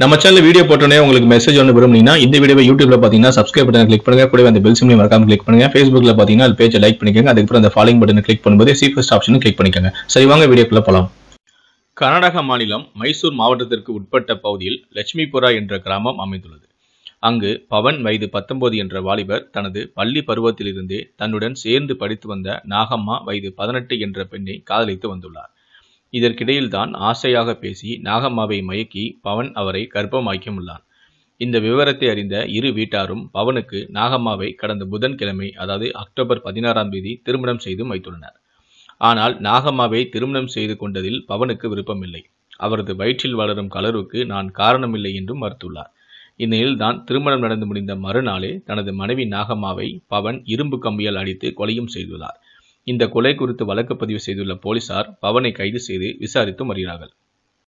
நம்ம channel video போட்டோன்னே உங்களுக்கு மெசேஜ் ஒன்று விரும்புனீங்கன்னா இந்த வீடியோ யூடியூப்ல பார்த்தீங்கன்னா சப்ஸ்கிரைப் பட்டன் கிளிக் பண்ணுங்க கூட அந்த பெல் சிம்லையும் மறக்காம கிளிக் பண்ணுங்க ஃபேஸ்புக்ல பார்த்தீங்கன்னா அது பேஜை லைக் பண்ணிக்கோங்க அதுக்கப்புறம் அந்த ஃபாலோயிங் பட்டன் கிளிக் பண்ணும்போது சி ஃபர்ஸ்ட் ஆப்ஷனும் கிளிக் பண்ணிக்கோங்க சரி வாங்க வீடியோக்குள்ள போகலாம் கர்நாடக மாநிலம் மைசூர் மாவட்டத்திற்கு உட்பட்ட பகுதியில் லட்சுமிபுரா என்ற கிராமம் அமைந்துள்ளது அங்கு பவன் வயது பத்தொன்பது என்ற வாலிபர் தனது பள்ளி பருவத்திலிருந்தே தன்னுடன் சேர்ந்து படித்து வந்த நாகம்மா வயது பதினெட்டு என்ற பெண்ணை காதலித்து வந்துள்ளார் இதற்கிடையில்தான் ஆசையாக பேசி நாகம்மாவை மயக்கி பவன் அவரை கர்ப்பமாக்கியுள்ளான் இந்த விவரத்தை அறிந்த இரு வீட்டாரும் பவனுக்கு நாகம்மாவை கடந்த புதன்கிழமை அதாவது அக்டோபர் பதினாறாம் தேதி திருமணம் செய்து வைத்துள்ளனர் ஆனால் நாகம்மாவை திருமணம் செய்து கொண்டதில் பவனுக்கு விருப்பமில்லை அவரது வயிற்றில் வளரும் கலருக்கு நான் காரணமில்லை என்றும் மறுத்துள்ளார் இந்நிலையில் தான் திருமணம் நடந்து முடிந்த மறுநாளே தனது மனைவி நாகம்மாவை பவன் இரும்பு கம்பியால் அடித்து கொலையும் செய்துள்ளார் இந்த கொலை குறித்து வழக்கு பதிவு செய்துள்ள போலீசார் பவனை கைது செய்து விசாரித்து வருகிறார்கள்